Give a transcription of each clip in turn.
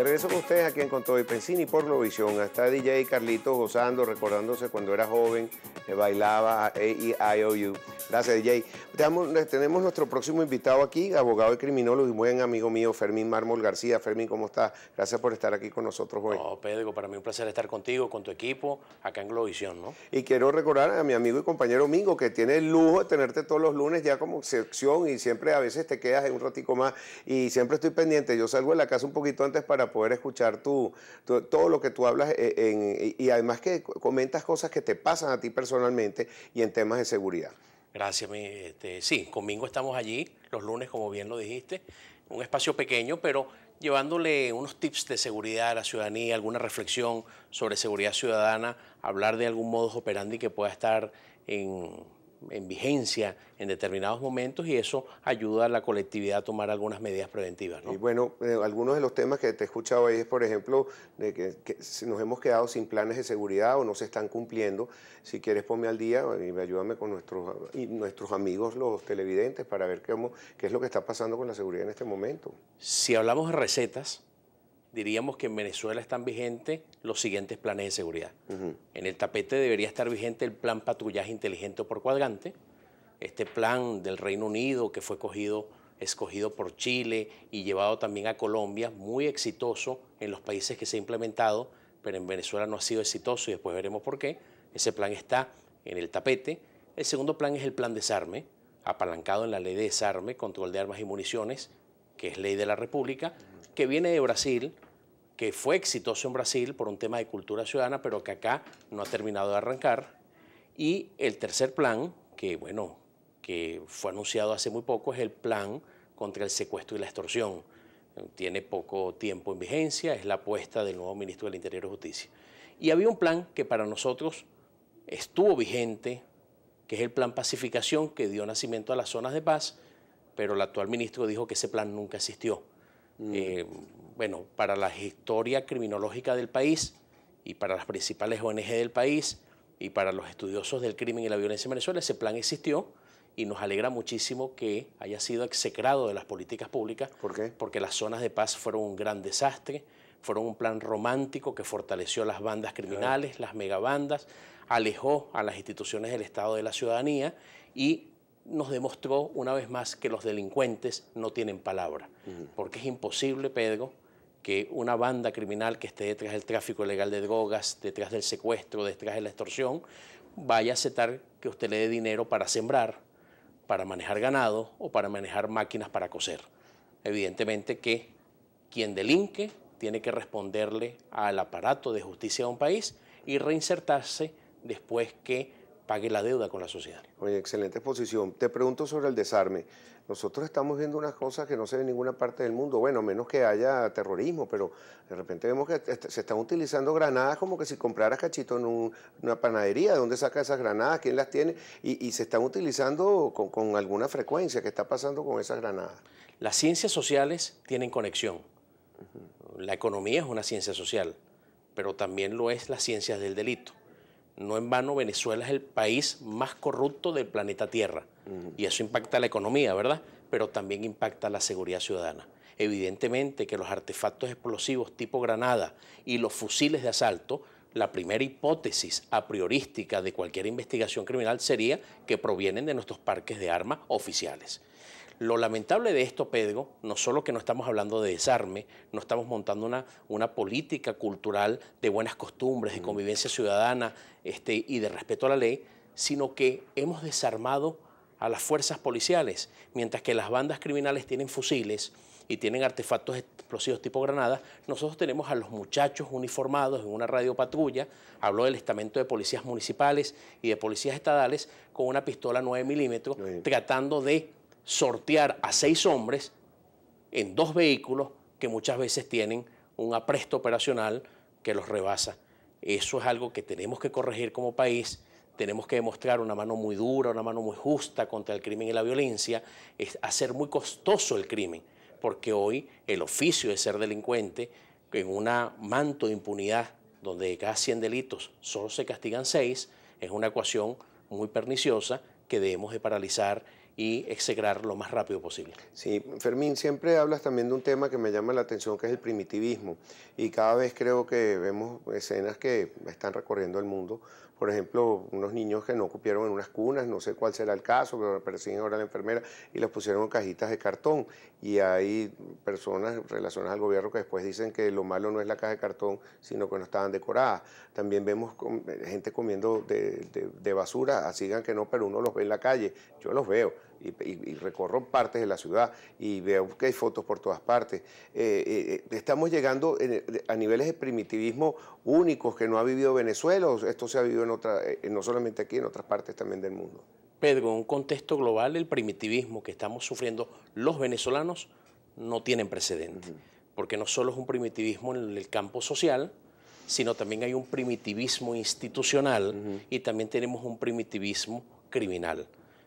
De regreso con ustedes aquí en Conto y Pensini por visión Hasta DJ Carlitos gozando, recordándose cuando era joven, que bailaba AEIOU. Gracias, DJ. Eh, tenemos, nuestro próximo invitado aquí, abogado y criminólogo y buen amigo mío, Fermín Mármol García. Fermín, ¿cómo estás? Gracias por estar aquí con nosotros hoy. No, Pedro, para mí un placer estar contigo, con tu equipo, acá en Globovisión, ¿no? Y quiero recordar a mi amigo y compañero Mingo, que tiene el lujo de tenerte todos los lunes ya como sección y siempre a veces te quedas un ratico más y siempre estoy pendiente. Yo salgo de la casa un poquito antes para poder escuchar todo lo que tú hablas eh, y además que comentas cosas que te pasan a ti personalmente y en temas de seguridad. Gracias, este, sí, conmigo estamos allí los lunes, como bien lo dijiste, un espacio pequeño, pero llevándole unos tips de seguridad a la ciudadanía, alguna reflexión sobre seguridad ciudadana, hablar de algún modo, operandi que pueda estar en en vigencia en determinados momentos y eso ayuda a la colectividad a tomar algunas medidas preventivas. Y bueno, eh, algunos de los temas que te he escuchado ahí es, por ejemplo, de que, nos hemos quedado sin planes de seguridad o no se están cumpliendo. Si quieres ponme al día y ayúdame con nuestros, nuestros amigos los televidentes para ver qué es lo que está pasando con la seguridad en este momento. Si hablamos de recetas, diríamos que en Venezuela están vigentes los siguientes planes de seguridad. En el tapete debería estar vigente el plan patrullaje inteligente por cuadrante, este plan del Reino Unido que fue escogido por Chile y llevado también a Colombia, muy exitoso en los países que se ha implementado, pero en Venezuela no ha sido exitoso y después veremos por qué. Ese plan está en el tapete. El segundo plan es el plan desarme, apalancado en la ley de desarme, control de armas y municiones, que es ley de la República, que viene de Brasil, que fue exitoso en Brasil por un tema de cultura ciudadana, pero que acá no ha terminado de arrancar. Y el tercer plan, que bueno, que fue anunciado hace muy poco, es el plan contra el secuestro y la extorsión. Tiene poco tiempo en vigencia, es la apuesta del nuevo ministro del Interior y Justicia. Y había un plan que para nosotros estuvo vigente, que es el plan pacificación que dio nacimiento a las zonas de paz, pero el actual ministro dijo que ese plan nunca existió. Eh, bueno, para la historia criminológica del país y para las principales ONG del país y para los estudiosos del crimen y la violencia en Venezuela, ese plan existió y nos alegra muchísimo que haya sido execrado de las políticas públicas. ¿Por qué? Porque las zonas de paz fueron un gran desastre, fueron un plan romántico que fortaleció las bandas criminales, las megabandas, alejó a las instituciones del Estado de la ciudadanía y nos demostró una vez más que los delincuentes no tienen palabra, porque es imposible, Pedro, que una banda criminal que esté detrás del tráfico ilegal de drogas, detrás del secuestro, detrás de la extorsión, vaya a aceptar que usted le dé dinero para sembrar, para manejar ganado o para manejar máquinas para coser. Evidentemente que quien delinque tiene que responderle al aparato de justicia de un país y reinsertarse después que pague la deuda con la sociedad. Oye, excelente exposición. Te pregunto sobre el desarme. Nosotros estamos viendo unas cosas que no se ven en ninguna parte del mundo, bueno, menos que haya terrorismo, pero de repente vemos que se están utilizando granadas como que si compraras cachito en una panadería, ¿de dónde saca esas granadas? ¿Quién las tiene? Y, se están utilizando con, alguna frecuencia. ¿Qué está pasando con esas granadas? Las ciencias sociales tienen conexión. La economía es una ciencia social, pero también lo es la ciencias del delito. No en vano, Venezuela es el país más corrupto del planeta Tierra. Y eso impacta la economía, ¿verdad? Pero también impacta la seguridad ciudadana. Evidentemente que los artefactos explosivos tipo granada y los fusiles de asalto, la primera hipótesis a priorística de cualquier investigación criminal sería que provienen de nuestros parques de armas oficiales. Lo lamentable de esto, Pedro, no solo que no estamos hablando de desarme, no estamos montando una, una política cultural de buenas costumbres, de mm. convivencia ciudadana este, y de respeto a la ley, sino que hemos desarmado a las fuerzas policiales, mientras que las bandas criminales tienen fusiles y tienen artefactos explosivos tipo granada, nosotros tenemos a los muchachos uniformados en una radio patrulla, habló del estamento de policías municipales y de policías estadales con una pistola 9 milímetros, tratando de sortear a seis hombres en dos vehículos que muchas veces tienen un apresto operacional que los rebasa. Eso es algo que tenemos que corregir como país. Tenemos que demostrar una mano muy dura, una mano muy justa contra el crimen y la violencia. Es hacer muy costoso el crimen, porque hoy el oficio de ser delincuente, en un manto de impunidad donde de cada 100 delitos solo se castigan seis es una ecuación muy perniciosa que debemos de paralizar y execrar lo más rápido posible. Sí, Fermín, siempre hablas también de un tema que me llama la atención, que es el primitivismo. Y cada vez creo que vemos escenas que están recorriendo el mundo por ejemplo, unos niños que no cupieron en unas cunas, no sé cuál será el caso, pero persiguen ahora la enfermera y los pusieron en cajitas de cartón. Y hay personas relacionadas al gobierno que después dicen que lo malo no es la caja de cartón, sino que no estaban decoradas. También vemos eh, gente comiendo de, de basura, así que no, pero uno los ve en la calle. Yo los veo y, recorro partes de la ciudad y veo que hay fotos por todas partes. Eh, eh, eh, estamos llegando a niveles de primitivismo únicos que no ha vivido Venezuela, esto se ha vivido en no solamente aquí, en otras partes también del mundo. Pedro, en un contexto global, el primitivismo que estamos sufriendo los venezolanos no tiene precedente, porque no solo es un primitivismo en el campo social, sino también hay un primitivismo institucional y también tenemos un primitivismo criminal.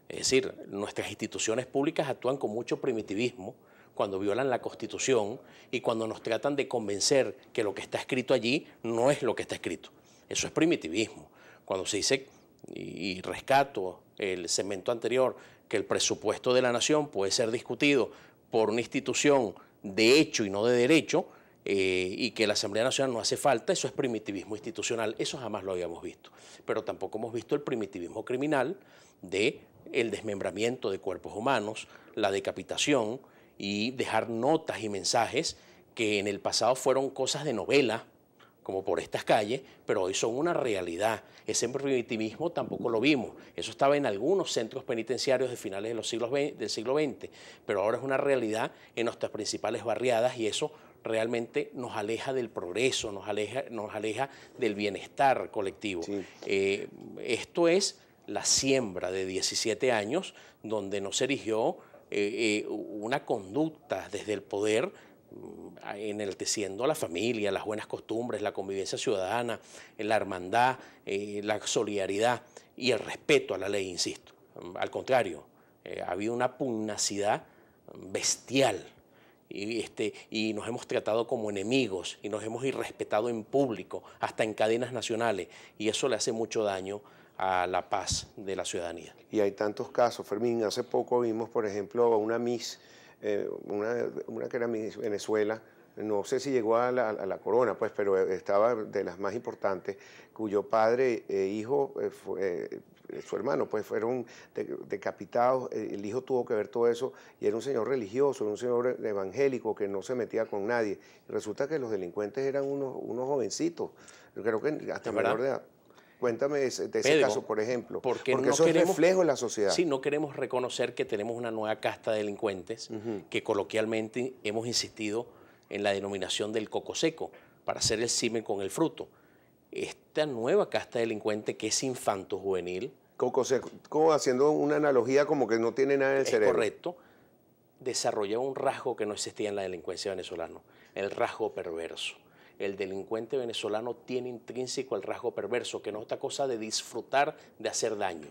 Es decir, nuestras instituciones públicas actúan con mucho primitivismo cuando violan la Constitución y cuando nos tratan de convencer que lo que está escrito allí no es lo que está escrito. Eso es primitivismo. Cuando se dice, y rescato el segmento anterior, que el presupuesto de la nación puede ser discutido por una institución de hecho y no de derecho, eh, y que la Asamblea Nacional no hace falta, eso es primitivismo institucional, eso jamás lo habíamos visto. Pero tampoco hemos visto el primitivismo criminal de el desmembramiento de cuerpos humanos, la decapitación y dejar notas y mensajes que en el pasado fueron cosas de novela, como por estas calles, pero hoy son una realidad. Ese primitivismo tampoco lo vimos. Eso estaba en algunos centros penitenciarios de finales de los siglos del siglo XX, pero ahora es una realidad en nuestras principales barriadas y eso realmente nos aleja del progreso, nos aleja, nos aleja del bienestar colectivo. Eh, esto es la siembra de 17 años, donde no se erigió eh, eh, una conducta desde el poder mm, en el enalteciendo a la familia, las buenas costumbres, la convivencia ciudadana, la hermandad, eh, la solidaridad y el respeto a la ley, insisto. Al contrario, eh, habido una pugnacidad bestial y, este, y nos hemos tratado como enemigos y nos hemos irrespetado en público, hasta en cadenas nacionales, y eso le hace mucho daño a la paz de la ciudadanía. Y hay tantos casos, Fermín, hace poco vimos, por ejemplo, una Miss, eh, una, que era Miss Venezuela, no sé si llegó a la, corona, pues, pero estaba de las más importantes, cuyo padre e hijo, eh, eh, su hermano, pues fueron decapitados, el hijo tuvo que ver todo eso, y era un señor religioso, un señor evangélico que no se metía con nadie. Resulta que los delincuentes eran unos, unos jovencitos, yo creo que hasta menor de edad. Cuéntame de, ese, caso, por ejemplo. Porque, no queremos, es reflejo de la sociedad. Sí, no queremos reconocer que tenemos una nueva casta de delincuentes que coloquialmente hemos insistido en la denominación del coco seco, para hacer el cime con el fruto. Esta nueva casta de delincuente que es infanto juvenil. Coco seco, como haciendo una analogía como que no tiene nada en el es cerebro. Correcto. Desarrolla un rasgo que no existía en la delincuencia venezolana, el rasgo perverso el delincuente venezolano tiene intrínseco el rasgo perverso, que no es otra cosa de disfrutar de hacer daño.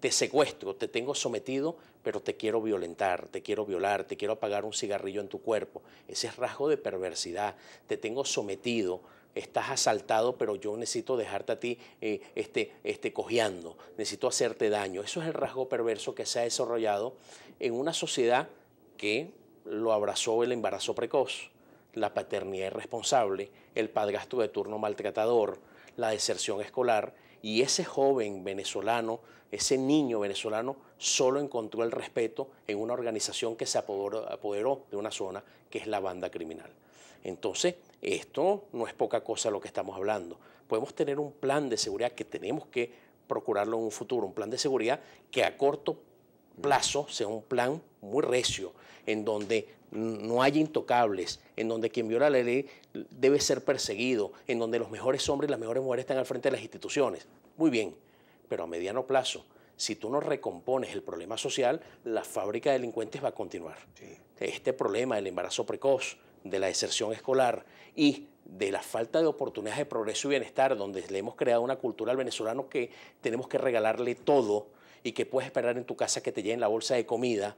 Te secuestro, te tengo sometido, pero te quiero violentar, te quiero violar, te quiero apagar un cigarrillo en tu cuerpo. Ese es rasgo de perversidad. Te tengo sometido, estás asaltado, pero yo necesito dejarte a ti eh, este, este, cojeando, necesito hacerte daño. Eso es el rasgo perverso que se ha desarrollado en una sociedad que lo abrazó el embarazo precoz, la paternidad irresponsable, el padrastro de turno maltratador, la deserción escolar y ese joven venezolano, ese niño venezolano, solo encontró el respeto en una organización que se apoderó, apoderó, de una zona que es la banda criminal. Entonces, esto no es poca cosa lo que estamos hablando. Podemos tener un plan de seguridad que tenemos que procurarlo en un futuro, un plan de seguridad que a corto plazo sea un plan muy recio, en donde no hay intocables, en donde quien viola la ley debe ser perseguido, en donde los mejores hombres y las mejores mujeres están al frente de las instituciones. Muy bien, pero a mediano plazo, si tú no recompones el problema social, la fábrica de delincuentes va a continuar. Este problema del embarazo precoz, de la deserción escolar y de la falta de oportunidades de progreso y bienestar, donde le hemos creado una cultura al venezolano que tenemos que regalarle todo y que puedes esperar en tu casa que te lleguen la bolsa de comida,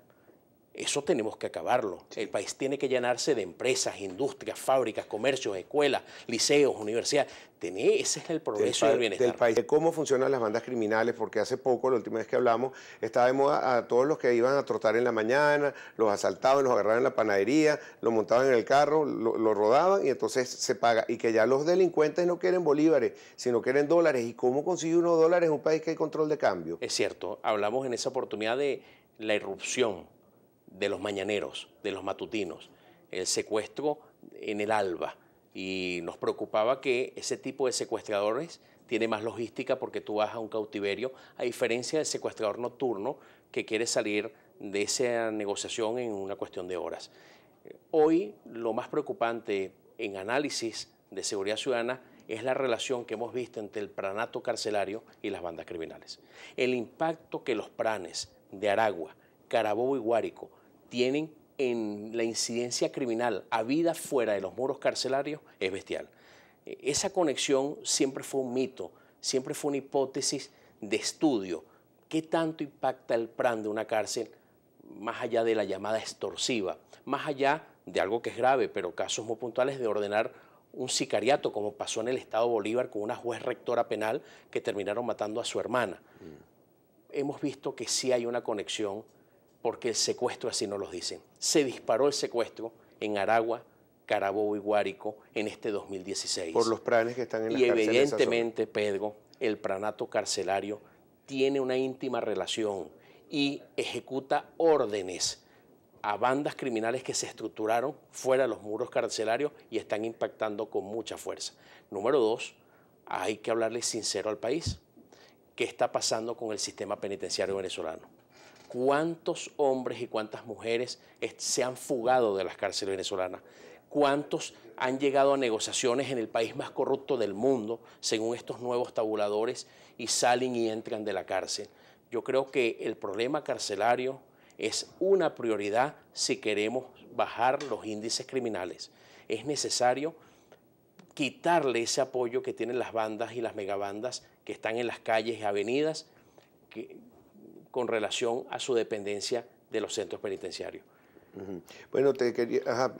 eso tenemos que acabarlo. El país tiene que llenarse de empresas, industrias, fábricas, comercios, escuelas, liceos, universidades. ese es el progreso del, bienestar. Del país, de cómo funcionan las bandas criminales, porque hace poco, la última vez que hablamos, estaba de moda a todos los que iban a trotar en la mañana, los asaltaban, los agarraban en la panadería, los montaban en el carro, lo, rodaban y entonces se paga. Y que ya los delincuentes no quieren bolívares, sino quieren dólares. ¿Y cómo consigue unos dólares en un país que hay control de cambio? Es cierto, hablamos en esa oportunidad de la irrupción de los mañaneros, de los matutinos, el secuestro en el alba. Y nos preocupaba que ese tipo de secuestradores tiene más logística porque tú vas a un cautiverio, a diferencia del secuestrador nocturno que quiere salir de esa negociación en una cuestión de horas. Hoy lo más preocupante en análisis de seguridad ciudadana es la relación que hemos visto entre el pranato carcelario y las bandas criminales. El impacto que los pranes de Aragua, Carabobo y Guárico tienen en la incidencia criminal a vida fuera de los muros carcelarios es bestial. E, esa conexión siempre fue un mito, siempre fue una hipótesis de estudio. ¿Qué tanto impacta el plan de una cárcel más allá de la llamada extorsiva? Más allá de algo que es grave, pero casos muy puntuales de ordenar un sicariato, como pasó en el Estado Bolívar con una juez rectora penal que terminaron matando a su hermana. Mm. Hemos visto que sí hay una conexión porque el secuestro así no lo dicen. Se disparó el secuestro en Aragua, Carabobo y Guárico en este 2016. Por los planes que están en la Y evidentemente, Pedro, el pranato carcelario tiene una íntima relación y ejecuta órdenes a bandas criminales que se estructuraron fuera de los muros carcelarios y están impactando con mucha fuerza. Número dos, hay que hablarle sincero al país. ¿Qué está pasando con el sistema penitenciario venezolano? cuántos hombres y cuántas mujeres se han fugado de las cárceles venezolanas, cuántos han llegado a negociaciones en el país más corrupto del mundo, según estos nuevos tabuladores, y salen y entran de la cárcel. Yo creo que el problema carcelario es una prioridad si queremos bajar los índices criminales. Es necesario quitarle ese apoyo que tienen las bandas y las megabandas que están en las calles y avenidas, con relación a su dependencia de los centros penitenciarios. Bueno,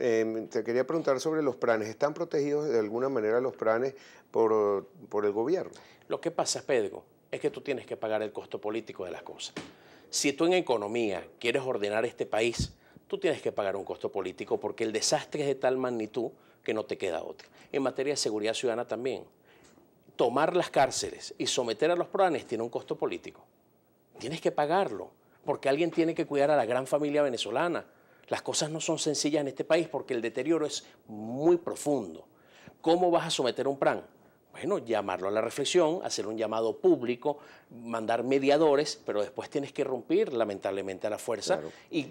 em, te quería, preguntar sobre los planes. ¿Están protegidos de alguna manera los planes por, por el gobierno? Lo que pasa, Pedro, es que tú tienes que pagar el costo político de las cosas. Si tú en economía quieres ordenar este país, tú tienes que pagar un costo político porque el desastre es de tal magnitud que no te queda otra. En materia de seguridad ciudadana también. Tomar las cárceles y someter a los planes tiene un costo político. Tienes que pagarlo, porque alguien tiene que cuidar a la gran familia venezolana. Las cosas no son sencillas en este país porque el deterioro es muy profundo. ¿Cómo vas a someter un plan? Bueno, llamarlo a la reflexión, hacer un llamado público, mandar mediadores, pero después tienes que romper lamentablemente a la fuerza y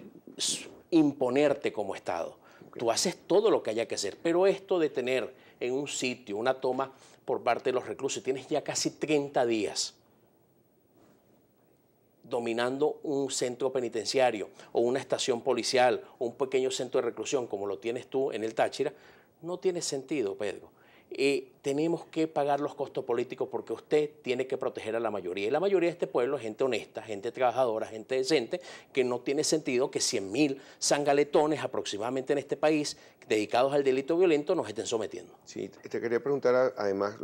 imponerte como Estado. Tú haces todo lo que haya que hacer, pero esto de tener en un sitio una toma por parte de los reclusos, tienes ya casi 30 días dominando un centro penitenciario o una estación policial o un pequeño centro de reclusión como lo tienes tú en el Táchira, no tiene sentido, Pedro tenemos que pagar los costos políticos porque usted tiene que proteger a la mayoría. Y la mayoría de este pueblo es gente honesta, gente trabajadora, gente decente, que no tiene sentido que 100.000 sangaletones aproximadamente en este país dedicados al delito violento nos estén sometiendo. Sí, te quería preguntar además,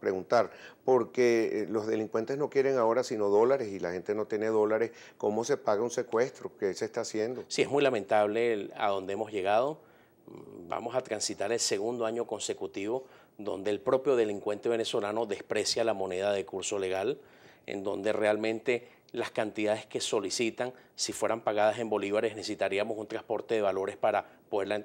preguntar, porque eh, los delincuentes no quieren ahora sino dólares y la gente no tiene dólares, ¿cómo se paga un secuestro? que se está haciendo? Sí, es muy lamentable a dónde hemos llegado vamos a transitar el segundo año consecutivo donde el propio delincuente venezolano desprecia la moneda de curso legal, en donde realmente las cantidades que solicitan, si fueran pagadas en bolívares, necesitaríamos un transporte de valores para poderla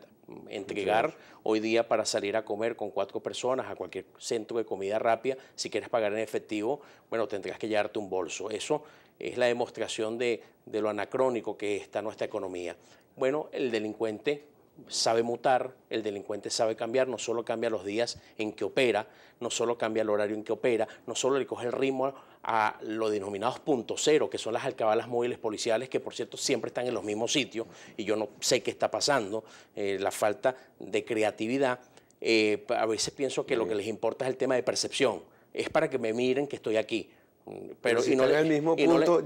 entregar. Hoy día para salir a comer con cuatro personas a cualquier centro de comida rápida, si quieres pagar en efectivo, bueno, tendrás que llevarte un bolso. Eso es la demostración de, de lo anacrónico que está nuestra economía. Bueno, el delincuente sabe mutar, el delincuente sabe cambiar, no solo cambia los días en que opera, no solo cambia el horario en que opera, no solo le coge el ritmo a los denominados punto cero, que son las alcabalas móviles policiales, que por cierto siempre están en los mismos sitios, y yo no sé qué está pasando, eh, la falta de creatividad. Eh, a veces pienso que lo que les importa es el tema de percepción, es para que me miren que estoy aquí, pero, si y, no le, el mismo punto,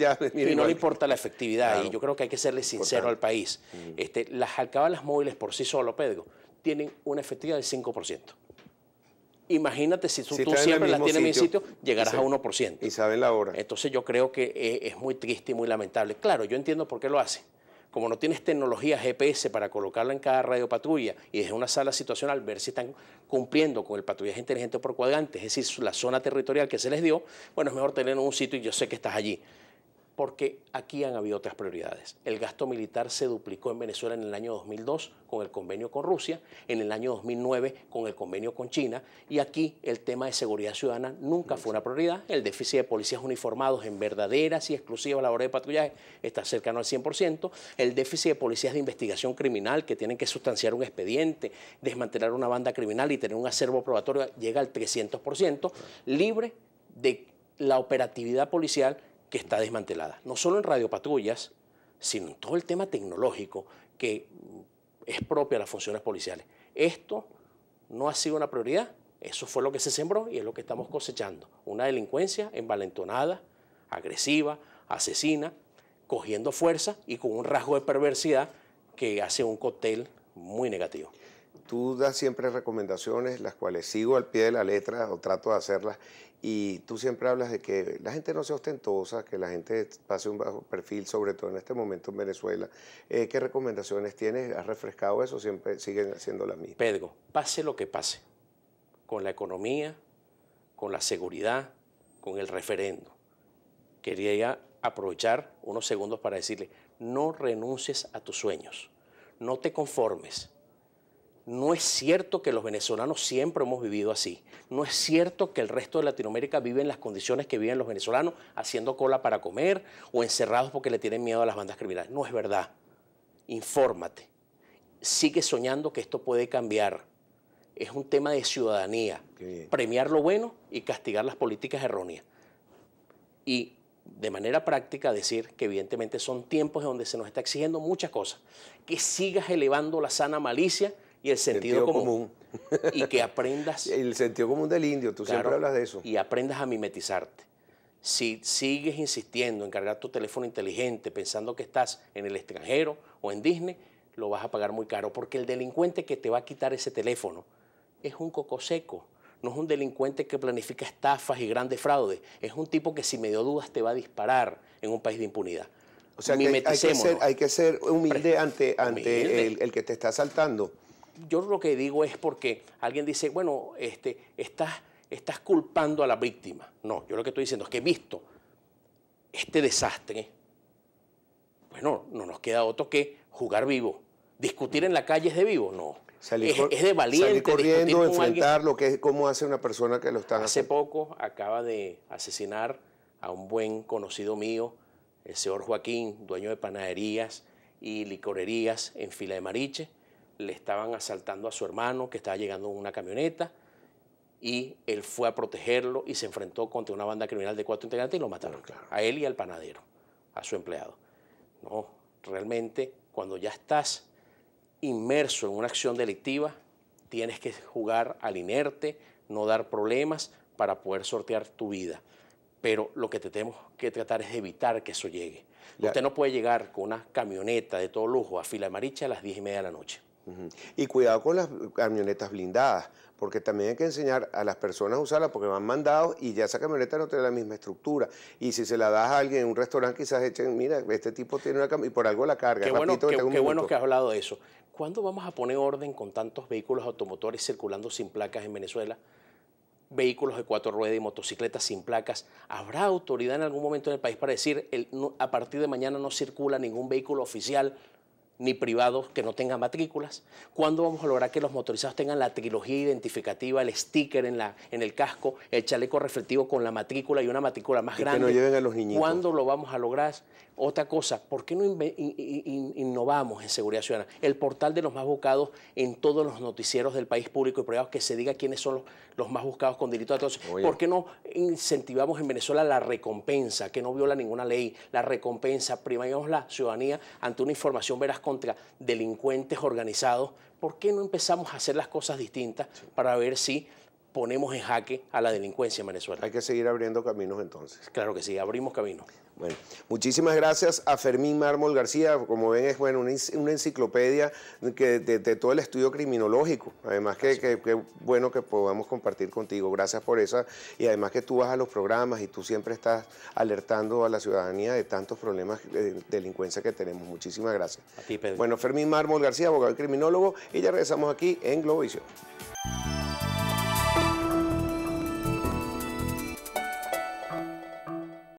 importa la efectividad. Y yo creo que hay que serle sincero al país. Mm. Este, las alcabalas móviles por sí solo, Pedro, tienen una efectividad del 5%. Imagínate si tú, si siempre las tienes en mi sitio, llegarás a 1%. Y saben la hora. Entonces yo creo que es, es muy triste y muy lamentable. Claro, yo entiendo por qué lo hacen como no tienes tecnología GPS para colocarla en cada radio patrulla y desde una sala situacional ver si están cumpliendo con el patrullaje inteligente por cuadrante, es decir, la zona territorial que se les dio, bueno, es mejor tener un sitio y yo sé que estás allí porque aquí han habido otras prioridades. El gasto militar se duplicó en Venezuela en el año 2002 con el convenio con Rusia, en el año 2009 con el convenio con China, y aquí el tema de seguridad ciudadana nunca fue una prioridad. El déficit de policías uniformados en verdaderas y exclusivas labores de patrullaje está cercano al 100%, el déficit de policías de investigación criminal que tienen que sustanciar un expediente, desmantelar una banda criminal y tener un acervo probatorio llega al 300%, libre de la operatividad policial que está desmantelada, no solo en radiopatrullas, sino en todo el tema tecnológico que es propio a las funciones policiales. Esto no ha sido una prioridad, eso fue lo que se sembró y es lo que estamos cosechando, una delincuencia envalentonada, agresiva, asesina, cogiendo fuerza y con un rasgo de perversidad que hace un cóctel muy negativo. Tú das siempre recomendaciones, las cuales sigo al pie de la letra o trato de hacerlas, y tú siempre hablas de que la gente no sea ostentosa, que la gente pase un bajo perfil, sobre todo en este momento en Venezuela. Eh, ¿Qué recomendaciones tienes? ¿Has refrescado eso? Siempre siguen siendo las mismas. Pedro, pase lo que pase, con la economía, con la seguridad, con el referendo. Quería aprovechar unos segundos para decirle, no renuncies a tus sueños, no te conformes no es cierto que los venezolanos siempre hemos vivido así. No es cierto que el resto de Latinoamérica vive en las condiciones que viven los venezolanos, haciendo cola para comer o encerrados porque le tienen miedo a las bandas criminales. No es verdad. Infórmate. Sigue soñando que esto puede cambiar. Es un tema de ciudadanía. Premiar lo bueno y castigar las políticas erróneas. Y de manera práctica decir que evidentemente son tiempos donde se nos está exigiendo muchas cosas. Que sigas elevando la sana malicia y el sentido, común. Y que aprendas. el sentido común del indio, tú siempre hablas de eso. Y aprendas a mimetizarte. Si sigues insistiendo en cargar tu teléfono inteligente pensando que estás en el extranjero o en Disney, lo vas a pagar muy caro, porque el delincuente que te va a quitar ese teléfono es un coco seco, no es un delincuente que planifica estafas y grandes fraudes, es un tipo que si me dio dudas te va a disparar en un país de impunidad. O sea, hay, que ser, humilde ante, ante el, que te está asaltando yo lo que digo es porque alguien dice, bueno, este, estás, estás culpando a la víctima. No, yo lo que estoy diciendo es que he visto este desastre. Bueno, no nos queda otro que jugar vivo. ¿Discutir en la calle es de vivo? No. Salir, es, de valiente. Salir corriendo, enfrentar lo que es cómo hace una persona que lo está haciendo. Hace poco acaba de asesinar a un buen conocido mío, el señor Joaquín, dueño de panaderías y licorerías en Fila de Mariche le estaban asaltando a su hermano que estaba llegando en una camioneta y él fue a protegerlo y se enfrentó contra una banda criminal de cuatro integrantes y lo mataron, claro. a él y al panadero, a su empleado. No, realmente cuando ya estás inmerso en una acción delictiva, tienes que jugar al inerte, no dar problemas para poder sortear tu vida. Pero lo que te tenemos que tratar es evitar que eso llegue. Usted no puede llegar con una camioneta de todo lujo a Fila de Maricha a las 10 y media de la noche. Y cuidado con las camionetas blindadas, porque también hay que enseñar a las personas a usarlas porque van mandados y ya esa camioneta no tiene la misma estructura. Y si se la das a alguien en un restaurante, quizás echen, mira, este tipo tiene una camioneta y por algo la carga. Qué, bueno, bueno, que has hablado de eso. ¿Cuándo vamos a poner orden con tantos vehículos automotores circulando sin placas en Venezuela? Vehículos de cuatro ruedas y motocicletas sin placas. ¿Habrá autoridad en algún momento en el país para decir, a partir de mañana no circula ningún vehículo oficial ni privados que no tengan matrículas? ¿Cuándo vamos a lograr que los motorizados tengan la trilogía identificativa, el sticker en, la, en el casco, el chaleco reflectivo con la matrícula y una matrícula más grande? Que lleven a los niñitos. ¿Cuándo lo vamos a lograr? Otra cosa, ¿por qué no innovamos en seguridad ciudadana? El portal de los más buscados en todos los noticieros del país público y privado, que se diga quiénes son los, más buscados con delito de atroces. ¿Por qué no incentivamos en Venezuela la recompensa, que no viola ninguna ley? La recompensa, primamos la ciudadanía ante una información veraz contra delincuentes organizados. ¿Por qué no empezamos a hacer las cosas distintas para ver si ponemos en jaque a la delincuencia en Venezuela. Hay que seguir abriendo caminos entonces. Claro que sí, abrimos caminos. Bueno, muchísimas gracias a Fermín Mármol García. Como ven, es bueno, una, enciclopedia que, de, todo el estudio criminológico. Además, que, que, bueno que podamos compartir contigo. Gracias por esa. Y además que tú vas a los programas y tú siempre estás alertando a la ciudadanía de tantos problemas de delincuencia que tenemos. Muchísimas gracias. A ti, Pedro. Bueno, Fermín Mármol García, abogado y criminólogo. Y ya regresamos aquí en Globovisión.